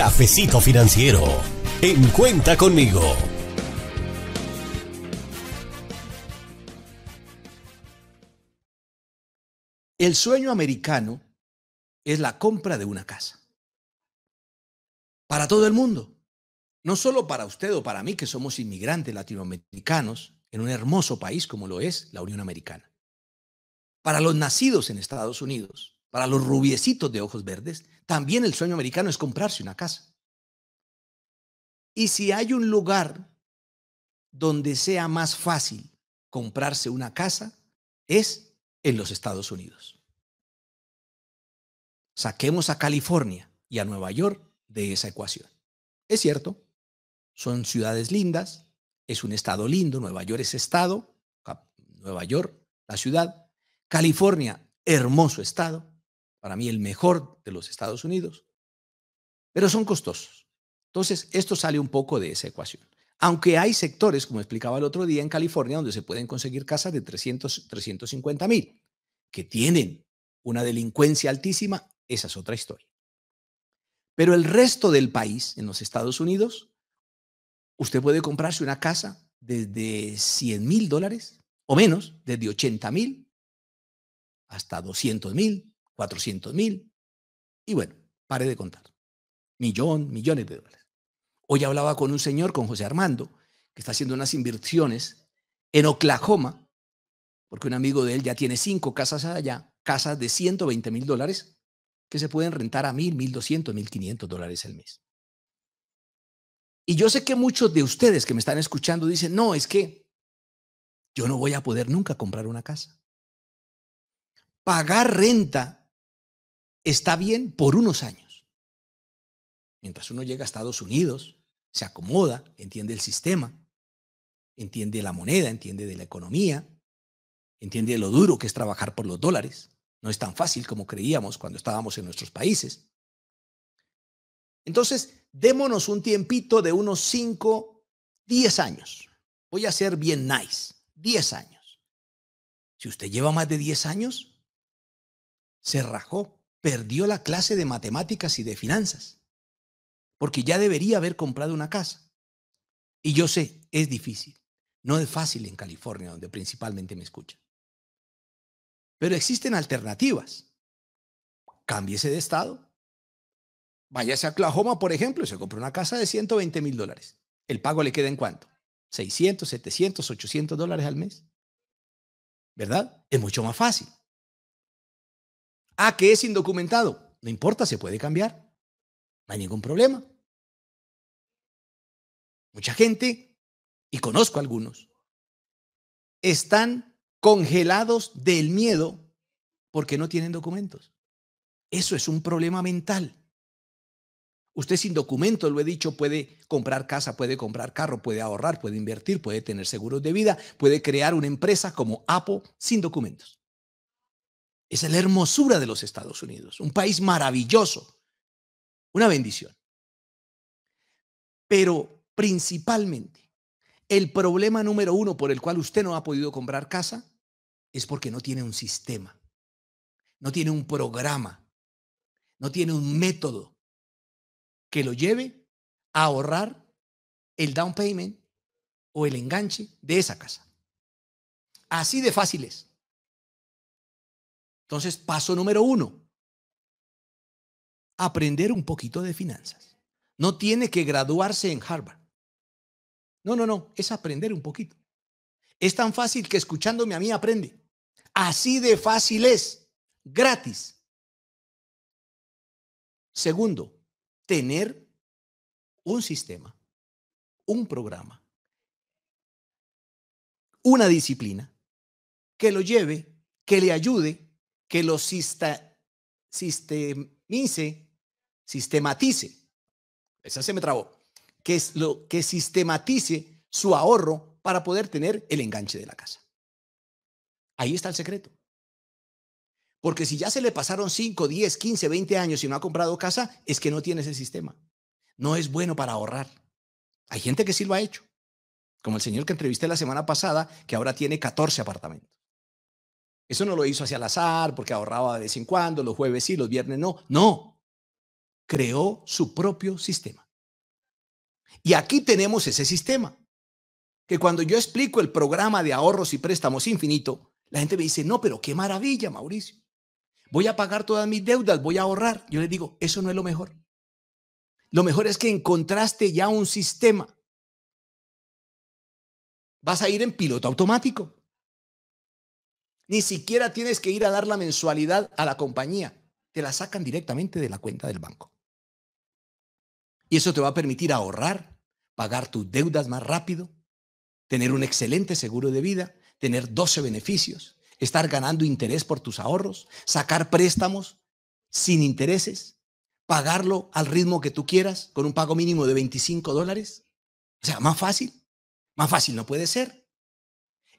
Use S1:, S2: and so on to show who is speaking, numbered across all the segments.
S1: Cafecito Financiero. En cuenta conmigo. El sueño americano es la compra de una casa. Para todo el mundo. No solo para usted o para mí que somos inmigrantes latinoamericanos en un hermoso país como lo es la Unión Americana. Para los nacidos en Estados Unidos, para los rubiecitos de ojos verdes, también el sueño americano es comprarse una casa. Y si hay un lugar donde sea más fácil comprarse una casa, es en los Estados Unidos. Saquemos a California y a Nueva York de esa ecuación. Es cierto, son ciudades lindas, es un estado lindo, Nueva York es estado, Nueva York, la ciudad, California, hermoso estado, para mí el mejor de los Estados Unidos, pero son costosos. Entonces, esto sale un poco de esa ecuación. Aunque hay sectores, como explicaba el otro día, en California, donde se pueden conseguir casas de 300, 350 mil, que tienen una delincuencia altísima, esa es otra historia. Pero el resto del país, en los Estados Unidos, usted puede comprarse una casa desde 100 mil dólares o menos, desde 80 mil hasta 200 mil, 400 mil, y bueno, pare de contar. Millón, millones de dólares. Hoy hablaba con un señor, con José Armando, que está haciendo unas inversiones en Oklahoma, porque un amigo de él ya tiene cinco casas allá, casas de 120 mil dólares, que se pueden rentar a mil, mil doscientos, mil quinientos dólares al mes. Y yo sé que muchos de ustedes que me están escuchando dicen, no, es que yo no voy a poder nunca comprar una casa. Pagar renta está bien por unos años. Mientras uno llega a Estados Unidos, se acomoda, entiende el sistema, entiende la moneda, entiende de la economía, entiende lo duro que es trabajar por los dólares. No es tan fácil como creíamos cuando estábamos en nuestros países. Entonces, démonos un tiempito de unos 5, 10 años. Voy a ser bien nice, 10 años. Si usted lleva más de 10 años, se rajó perdió la clase de matemáticas y de finanzas, porque ya debería haber comprado una casa. Y yo sé, es difícil, no es fácil en California, donde principalmente me escuchan. Pero existen alternativas. Cámbiese de estado. Váyase a Oklahoma, por ejemplo, y se compra una casa de 120 mil dólares. ¿El pago le queda en cuánto? 600, 700, 800 dólares al mes. ¿Verdad? Es mucho más fácil. Ah, que es indocumentado. No importa, se puede cambiar. No hay ningún problema. Mucha gente, y conozco algunos, están congelados del miedo porque no tienen documentos. Eso es un problema mental. Usted sin documentos, lo he dicho, puede comprar casa, puede comprar carro, puede ahorrar, puede invertir, puede tener seguros de vida, puede crear una empresa como Apo sin documentos es la hermosura de los Estados Unidos, un país maravilloso, una bendición. Pero principalmente, el problema número uno por el cual usted no ha podido comprar casa es porque no tiene un sistema, no tiene un programa, no tiene un método que lo lleve a ahorrar el down payment o el enganche de esa casa. Así de fácil es. Entonces, paso número uno, aprender un poquito de finanzas. No tiene que graduarse en Harvard. No, no, no, es aprender un poquito. Es tan fácil que escuchándome a mí aprende. Así de fácil es, gratis. Segundo, tener un sistema, un programa, una disciplina que lo lleve, que le ayude que lo sistemice, sistematice. Esa se me trabó. Que es lo que sistematice su ahorro para poder tener el enganche de la casa. Ahí está el secreto. Porque si ya se le pasaron 5, 10, 15, 20 años y no ha comprado casa, es que no tiene ese sistema. No es bueno para ahorrar. Hay gente que sí lo ha hecho, como el señor que entrevisté la semana pasada, que ahora tiene 14 apartamentos. Eso no lo hizo hacia el azar porque ahorraba de vez en cuando, los jueves sí, los viernes no. No, creó su propio sistema. Y aquí tenemos ese sistema, que cuando yo explico el programa de ahorros y préstamos infinito, la gente me dice, no, pero qué maravilla, Mauricio. Voy a pagar todas mis deudas, voy a ahorrar. Yo le digo, eso no es lo mejor. Lo mejor es que encontraste ya un sistema. Vas a ir en piloto automático. Ni siquiera tienes que ir a dar la mensualidad a la compañía. Te la sacan directamente de la cuenta del banco. Y eso te va a permitir ahorrar, pagar tus deudas más rápido, tener un excelente seguro de vida, tener 12 beneficios, estar ganando interés por tus ahorros, sacar préstamos sin intereses, pagarlo al ritmo que tú quieras, con un pago mínimo de 25 dólares. O sea, más fácil, más fácil no puede ser.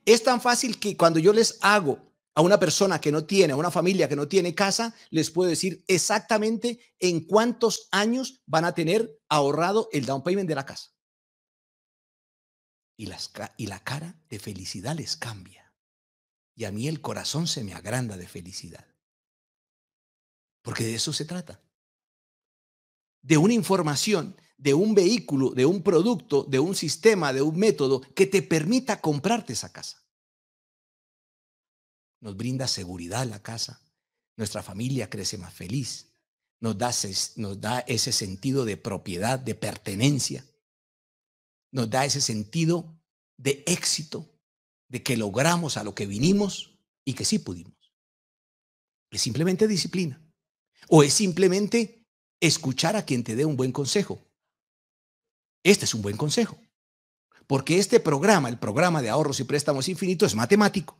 S1: Es tan fácil que cuando yo les hago a una persona que no tiene, a una familia que no tiene casa, les puedo decir exactamente en cuántos años van a tener ahorrado el down payment de la casa. Y, la cara de felicidad les cambia. Y a mí el corazón se me agranda de felicidad. Porque de eso se trata. De una información de un vehículo, de un producto, de un sistema, de un método que te permita comprarte esa casa. Nos brinda seguridad la casa. Nuestra familia crece más feliz. Nos da, nos da ese sentido de propiedad, de pertenencia. Nos da ese sentido de éxito, de que logramos a lo que vinimos y que sí pudimos. Es simplemente disciplina. O es simplemente escuchar a quien te dé un buen consejo este es un buen consejo, porque este programa, el programa de ahorros y préstamos infinitos, es matemático.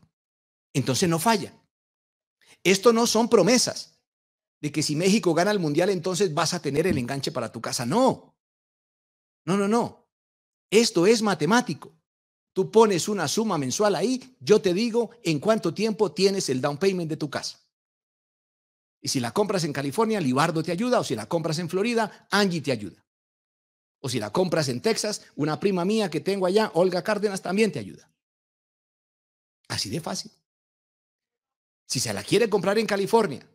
S1: Entonces no falla. Esto no son promesas de que si México gana el Mundial, entonces vas a tener el enganche para tu casa. No. No, no, no. Esto es matemático. Tú pones una suma mensual ahí, yo te digo en cuánto tiempo tienes el down payment de tu casa. Y si la compras en California, Libardo te ayuda, o si la compras en Florida, Angie te ayuda. O si la compras en Texas, una prima mía que tengo allá, Olga Cárdenas, también te ayuda. Así de fácil. Si se la quiere comprar en California,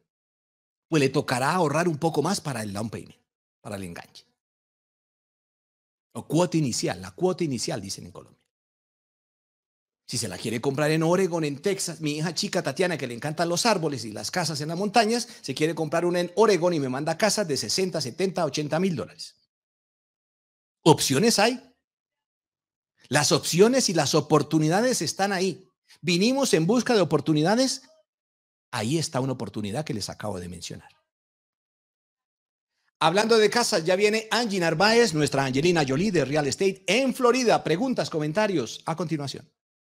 S1: pues le tocará ahorrar un poco más para el down payment, para el enganche. O cuota inicial, la cuota inicial, dicen en Colombia. Si se la quiere comprar en Oregon, en Texas, mi hija chica Tatiana, que le encantan los árboles y las casas en las montañas, se quiere comprar una en Oregon y me manda casas de 60, 70, 80 mil dólares. Opciones hay. Las opciones y las oportunidades están ahí. Vinimos en busca de oportunidades. Ahí está una oportunidad que les acabo de mencionar. Hablando de casas, ya viene Angie Narváez, nuestra Angelina Jolie de Real Estate en Florida. Preguntas, comentarios a continuación.